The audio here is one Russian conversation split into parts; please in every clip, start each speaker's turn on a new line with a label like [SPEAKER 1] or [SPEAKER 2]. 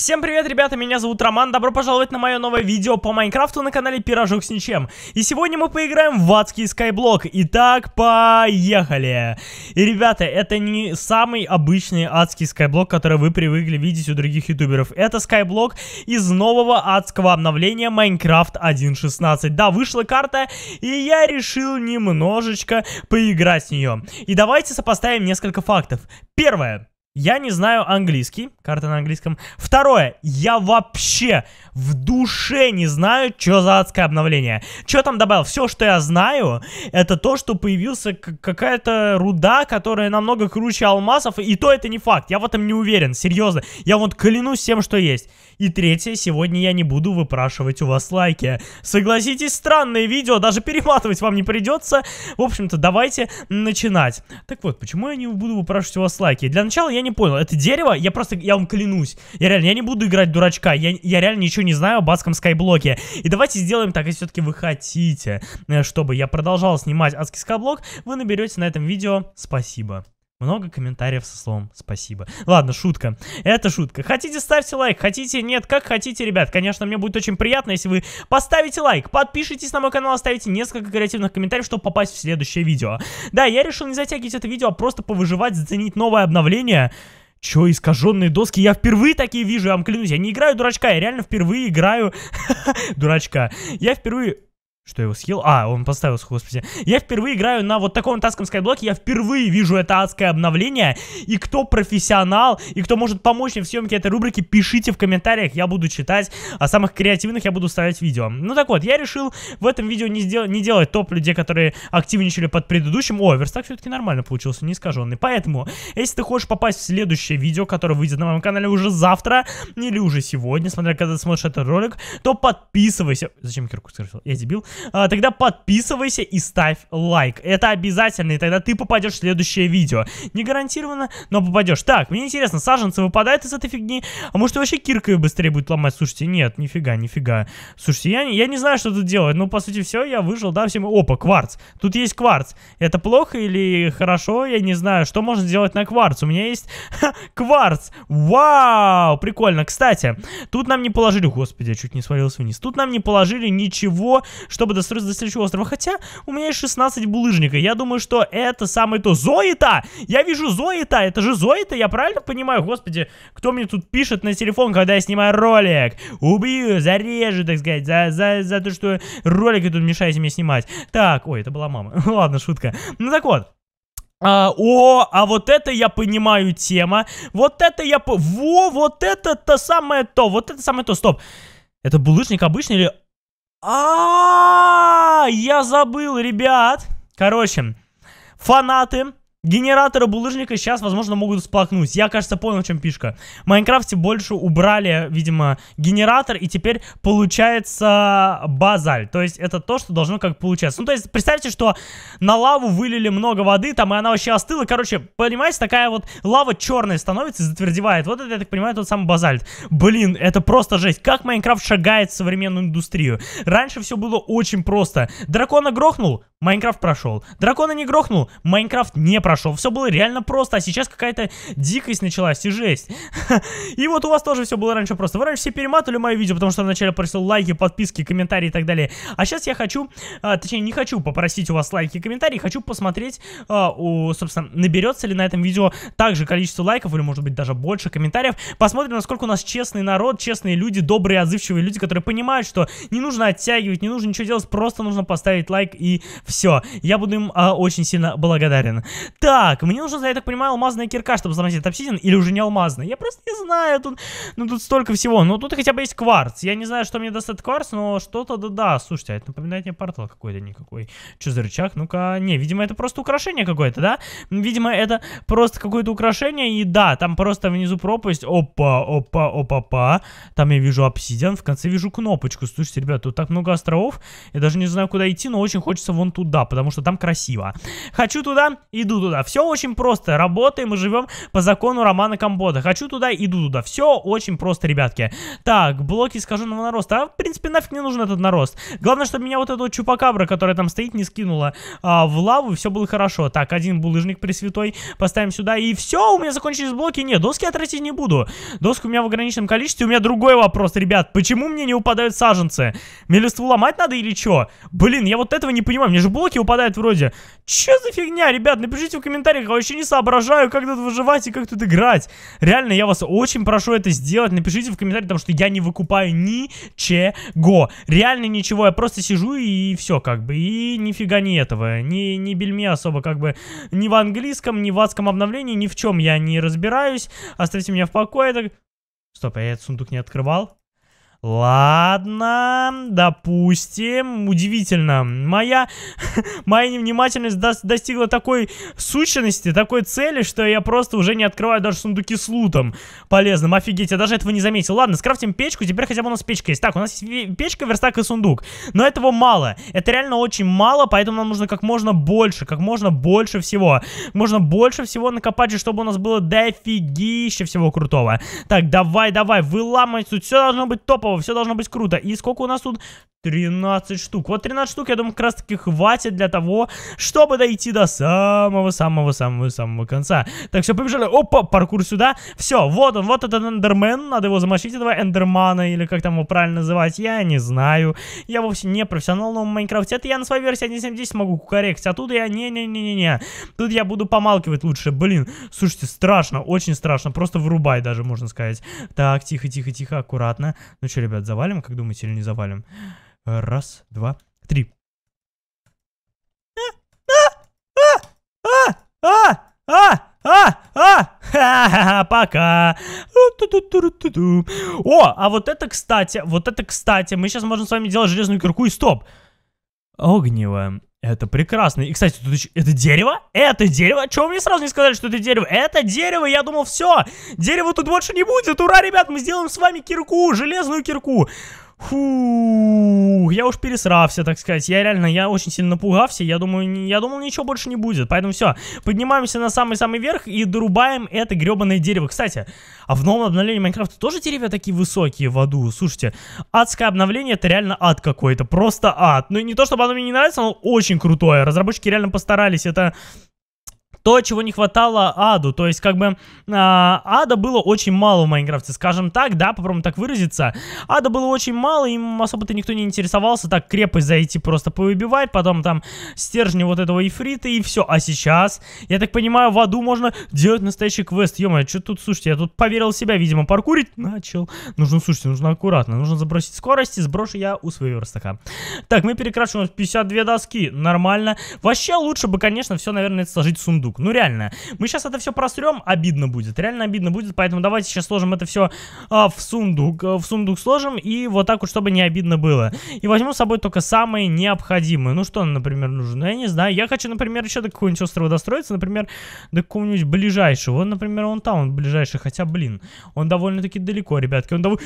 [SPEAKER 1] Всем привет, ребята, меня зовут Роман, добро пожаловать на мое новое видео по Майнкрафту на канале Пирожок с Ничем. И сегодня мы поиграем в адский скайблок. Итак, поехали! И, ребята, это не самый обычный адский скайблок, который вы привыкли видеть у других ютуберов. Это скайблок из нового адского обновления Майнкрафт 1.16. Да, вышла карта, и я решил немножечко поиграть с нее. И давайте сопоставим несколько фактов. Первое. Я не знаю английский, карта на английском. Второе, я вообще в душе не знаю, что за адское обновление. Что там добавил? Все, что я знаю, это то, что появился какая-то руда, которая намного круче алмазов, и то это не факт. Я в этом не уверен, серьезно. Я вот клянусь всем, что есть. И третье, сегодня я не буду выпрашивать у вас лайки. Согласитесь, странное видео, даже перематывать вам не придется. В общем-то, давайте начинать. Так вот, почему я не буду выпрашивать у вас лайки? Для начала я я не понял. Это дерево? Я просто, я вам клянусь. Я реально, я не буду играть дурачка. Я, я реально ничего не знаю о баском скайблоке. И давайте сделаем так, если все-таки вы хотите, э, чтобы я продолжал снимать адский скайблок, вы наберете на этом видео. Спасибо. Много комментариев со словом «спасибо». Ладно, шутка. Это шутка. Хотите, ставьте лайк. Хотите, нет, как хотите, ребят. Конечно, мне будет очень приятно, если вы поставите лайк, подпишитесь на мой канал, оставите несколько креативных комментариев, чтобы попасть в следующее видео. Да, я решил не затягивать это видео, а просто повыживать, заценить новое обновление. Чё, искаженные доски? Я впервые такие вижу, я вам клянусь. Я не играю дурачка, я реально впервые играю дурачка. Я впервые... Что его съел? А, он поставил господи. Я впервые играю на вот таком таском скайблоке, я впервые вижу это адское обновление. И кто профессионал, и кто может помочь мне в съемке этой рубрики, пишите в комментариях, я буду читать. А самых креативных я буду ставить видео. Ну так вот, я решил в этом видео не, сдел не делать топ людей, которые активничали под предыдущим. О, верстак все-таки нормально получился, не искаженный. Поэтому, если ты хочешь попасть в следующее видео, которое выйдет на моем канале уже завтра, или уже сегодня, смотря когда ты смотришь этот ролик, то подписывайся. Зачем кирку скрыл? Я дебил. А, тогда подписывайся и ставь лайк. Это обязательно, и тогда ты попадешь в следующее видео. Не гарантированно, но попадешь. Так, мне интересно, саженцы выпадают из этой фигни? А может вообще киркой быстрее будет ломать? Слушайте, нет, нифига, нифига. Слушайте, я, я не знаю, что тут делать. Ну, по сути, все, я выжил, да, всем... Опа, кварц. Тут есть кварц. Это плохо или хорошо? Я не знаю. Что можно сделать на кварц? У меня есть кварц. Вау, прикольно. Кстати, тут нам не положили... Господи, я чуть не свалился вниз. Тут нам не положили ничего, что чтобы достроиться до следующего острова. Хотя у меня есть 16 булыжника. Я думаю, что это самое то. Зоита! Я вижу Зоита! Это же Зоита, я правильно понимаю? Господи, кто мне тут пишет на телефон, когда я снимаю ролик? Убью, зарежу, так сказать, за, за, за то, что ролики тут мешаете мне снимать. Так, ой, это была мама. Ладно, шутка. Ну так вот. А, о, а вот это я понимаю тема. Вот это я... Во, вот это то самое то. Вот это самое то. Стоп. Это булыжник обычный или... А, я забыл, ребят. Короче, фанаты Генераторы булыжника сейчас, возможно, могут всплакнуть. Я, кажется, понял, чем пишка. В Майнкрафте больше убрали, видимо, генератор, и теперь получается базальт. То есть это то, что должно как получаться. Ну, то есть представьте, что на лаву вылили много воды, там, и она вообще остыла. Короче, понимаете, такая вот лава черная становится и затвердевает. Вот это, я так понимаю, тот самый базальт. Блин, это просто жесть. Как Майнкрафт шагает в современную индустрию. Раньше все было очень просто. Дракона грохнул, Майнкрафт прошел. Дракона не грохнул, Майнкрафт не прошел. Все было реально просто, а сейчас какая-то дикость началась и жесть. И вот у вас тоже все было раньше просто. Вы раньше все перематывали мое видео, потому что вначале просил лайки, подписки, комментарии и так далее. А сейчас я хочу, а, точнее не хочу попросить у вас лайки и комментарии, хочу посмотреть, а, собственно, наберется ли на этом видео также количество лайков или может быть даже больше комментариев. Посмотрим, насколько у нас честный народ, честные люди, добрые, отзывчивые люди, которые понимают, что не нужно оттягивать, не нужно ничего делать, просто нужно поставить лайк и все, я буду им а, очень сильно благодарен. Так, мне нужно, я так понимаю, алмазная кирка, чтобы взломать обсидиан, или уже не алмазная? Я просто не знаю, тут, ну тут столько всего. Ну тут хотя бы есть кварц. Я не знаю, что мне даст этот кварц, но что-то да-да. Слушайте, а это напоминает мне портал какой-то никакой. Что за рычаг? Ну-ка, не, видимо, это просто украшение какое-то, да? Видимо, это просто какое-то украшение, и да, там просто внизу пропасть. Опа, опа, опа-па. Там я вижу обсидиан, в конце вижу кнопочку. Слушайте, ребят, тут так много островов, я даже не знаю, куда идти, но очень хочется вон туда туда, потому что там красиво. Хочу туда, иду туда. Все очень просто. Работаем и живем по закону Романа Комбота. Хочу туда, иду туда. Все очень просто, ребятки. Так, блоки искаженного нароста. А, в принципе, нафиг не нужен этот нарост. Главное, чтобы меня вот этого чупакабра, который там стоит, не скинула а, в лаву, и все было хорошо. Так, один булыжник пресвятой поставим сюда, и все, у меня закончились блоки. Нет, доски отрастить не буду. Доски у меня в ограниченном количестве. У меня другой вопрос, ребят. Почему мне не упадают саженцы? Мне листву ломать надо или что? Блин, я вот этого не понимаю. Мне же блоки упадают вроде. Че за фигня, ребят? Напишите в комментариях, а я вообще не соображаю, как тут выживать и как тут играть. Реально, я вас очень прошу это сделать. Напишите в комментариях, потому что я не выкупаю ничего. Реально ничего, я просто сижу и все как бы. И нифига не этого, ни, ни бельме особо как бы. Ни в английском, ни в адском обновлении, ни в чем я не разбираюсь. Оставьте меня в покое. Так... Стоп, а я этот сундук не открывал? Ладно, допустим. Удивительно. Моя, моя невнимательность до достигла такой сущности, такой цели, что я просто уже не открываю даже сундуки с лутом полезным. Офигеть, я даже этого не заметил. Ладно, скрафтим печку. Теперь хотя бы у нас печка есть. Так, у нас есть печка, верстак и сундук. Но этого мало. Это реально очень мало, поэтому нам нужно как можно больше, как можно больше всего. Можно больше всего накопать, чтобы у нас было дофигища всего крутого. Так, давай, давай, выламывать тут. Все должно быть топово все должно быть круто. И сколько у нас тут? 13 штук. Вот 13 штук, я думаю, как раз таки хватит для того, чтобы дойти до самого-самого-самого-самого конца. Так, все, побежали. Опа, паркур сюда. Все, вот он, вот этот эндермен. Надо его замочить, этого эндермана, или как там его правильно называть, я не знаю. Я вовсе не профессионал на в Майнкрафте. Это я на своей версии 1.7.10 могу кукарекать, а тут я не-не-не-не-не. Тут я буду помалкивать лучше. Блин, слушайте, страшно, очень страшно. Просто вырубай даже, можно сказать. Так, тихо-тихо-тихо, аккуратно. Ну что, ребят, завалим, как думаете, или не завалим? Раз, два, три. Ха-ха-ха, пока. О, а вот это, кстати, вот это, кстати, мы сейчас можем с вами делать железную кирку и стоп. Огнево. Это прекрасно. И, кстати, тут еще... это дерево? Это дерево? Чего вы мне сразу не сказали, что это дерево? Это дерево, я думал, все. Дерева тут больше не будет. Ура, ребят, мы сделаем с вами кирку, железную кирку. Фу, я уж пересрався, так сказать. Я реально, я очень сильно напугався. Я думаю, я думал, ничего больше не будет. Поэтому все, поднимаемся на самый-самый верх и дорубаем это гребаное дерево. Кстати, а в новом обновлении Майнкрафта тоже деревья такие высокие в аду. Слушайте, адское обновление это реально ад какой-то. Просто ад. Ну не то, чтобы оно мне не нравится, оно очень крутое. Разработчики реально постарались. Это то, чего не хватало аду. То есть, как бы, э, ада было очень мало в Майнкрафте, скажем так, да, попробуем так выразиться. Ада было очень мало, им особо-то никто не интересовался, так крепость зайти просто повыбивать, потом там стержни вот этого ифрита и все. А сейчас, я так понимаю, в аду можно делать настоящий квест. Ё-моё, что тут, слушайте, я тут поверил в себя, видимо, паркурить начал. Нужно, слушайте, нужно аккуратно, нужно забросить скорости, сброшу я у своего верстака. Так, мы перекрашиваем 52 доски, нормально. Вообще лучше бы, конечно, все, наверное, сложить в сундук сундук. Ну реально, мы сейчас это все просрем, обидно будет, реально обидно будет, поэтому давайте сейчас сложим это все а, в сундук, а, в сундук сложим и вот так вот, чтобы не обидно было. И возьму с собой только самые необходимые. Ну что, например, нужно? Я не знаю, я хочу, например, еще до какого-нибудь острова достроиться, например, до какого-нибудь ближайшего. Вот, например, он там, он ближайший, хотя, блин, он довольно-таки далеко, ребятки, он довольно...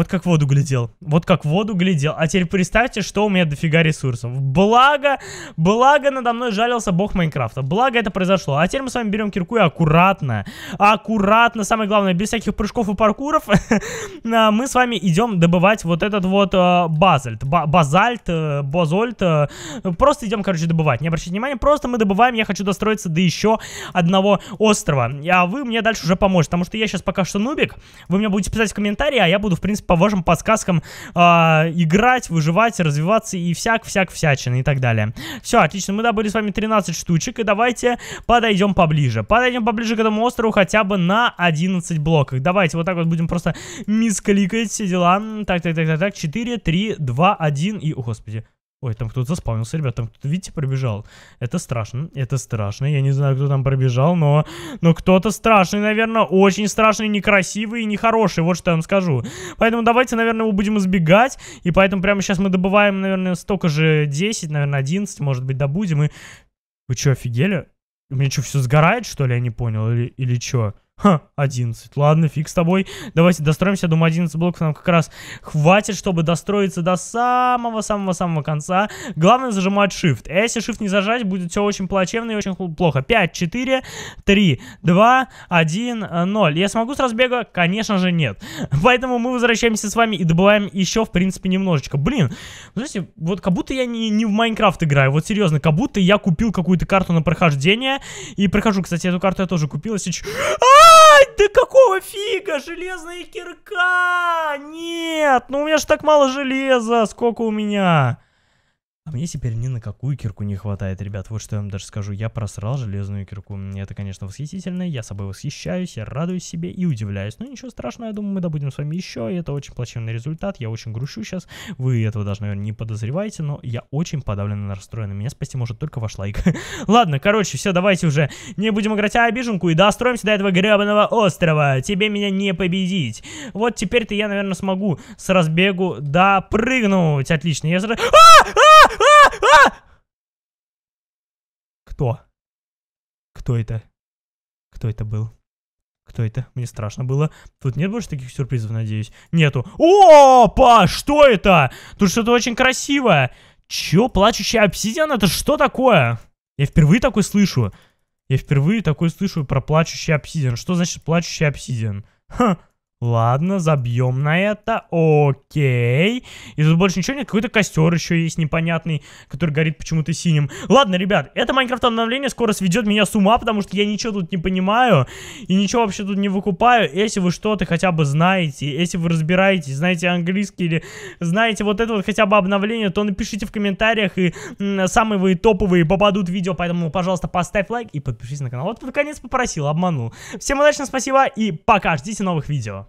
[SPEAKER 1] Вот как в воду глядел. Вот как в воду глядел. А теперь представьте, что у меня дофига ресурсов. Благо, благо надо мной жалился бог Майнкрафта. Благо это произошло. А теперь мы с вами берем кирку и аккуратно, аккуратно, самое главное, без всяких прыжков и паркуров, а, мы с вами идем добывать вот этот вот а, базальт. Базальт, э, базольт. Э, просто идем, короче, добывать. Не обращайте внимания, просто мы добываем. Я хочу достроиться до еще одного острова. А вы мне дальше уже поможете, потому что я сейчас пока что нубик. Вы мне будете писать в комментарии, а я буду, в принципе, по вашим подсказкам э, играть, выживать, развиваться и всяк-всяк-всячина и так далее. Все, отлично, мы добыли с вами 13 штучек, и давайте подойдем поближе. Подойдем поближе к этому острову хотя бы на 11 блоках. Давайте вот так вот будем просто мискликать все дела. Так, так, так, так, так, 4, 3, 2, 1 и... О, господи. Ой, там кто-то заспавнился, ребят, там кто-то, видите, пробежал. Это страшно, это страшно. Я не знаю, кто там пробежал, но... Но кто-то страшный, наверное, очень страшный, некрасивый и нехороший, вот что я вам скажу. Поэтому давайте, наверное, его будем избегать. И поэтому прямо сейчас мы добываем, наверное, столько же 10, наверное, 11, может быть, добудем. И... Вы что, офигели? У меня что, все сгорает, что ли? Я не понял, или, или что? Ха, 11. Ладно, фиг с тобой. Давайте достроимся. Думаю, 11 блоков нам как раз хватит, чтобы достроиться до самого-самого-самого конца. Главное зажимать Shift. А если Shift не зажать, будет все очень плачевно и очень плохо. 5, 4, 3, 2, 1, 0. Я смогу с разбега? Конечно же нет. Поэтому мы возвращаемся с вами и добываем еще, в принципе, немножечко. Блин, знаете, вот как будто я не, не в Майнкрафт играю. Вот серьезно, как будто я купил какую-то карту на прохождение. И прохожу, кстати, эту карту я тоже купил. Если... А! Ебать, да какого фига? Железная кирка! Нет, ну у меня же так мало железа. Сколько у меня? А мне теперь ни на какую кирку не хватает, ребят. Вот что я вам даже скажу. Я просрал железную кирку. Это, конечно, восхитительно. Я собой восхищаюсь, я радуюсь себе и удивляюсь. Но ну, ничего страшного, я думаю, мы добудем с вами еще. И это очень плачевный результат. Я очень грущу сейчас. Вы этого даже, наверное, не подозреваете. Но я очень подавлен и расстроен. Меня спасти может только ваш лайк. Ладно, короче, все, давайте уже не будем играть а обиженку. И достроимся до этого гребаного острова. Тебе меня не победить. Вот теперь-то я, наверное, смогу с разбегу допрыгнуть. Отлично. Я сразу... А! А! А! Кто? Кто это? Кто это был? Кто это? Мне страшно было. Тут нет больше таких сюрпризов, надеюсь. Нету. Опа! Что это? Тут что-то очень красивое. Чё, плачущая обсидиан? Это что такое? Я впервые такой слышу. Я впервые такой слышу про плачущий обсидиан. Что значит плачущий обсидиан? Ха. Ладно, забьем на это. Окей. И тут больше ничего нет. Какой-то костер еще есть непонятный, который горит почему-то синим. Ладно, ребят, это Майнкрафт обновление скоро сведет меня с ума, потому что я ничего тут не понимаю. И ничего вообще тут не выкупаю. Если вы что-то хотя бы знаете, если вы разбираетесь, знаете английский или знаете вот это вот хотя бы обновление, то напишите в комментариях, и самые вы топовые попадут в видео. Поэтому, пожалуйста, поставь лайк и подпишись на канал. Вот, под конец попросил, обманул. Всем удачи, спасибо и пока. Ждите новых видео.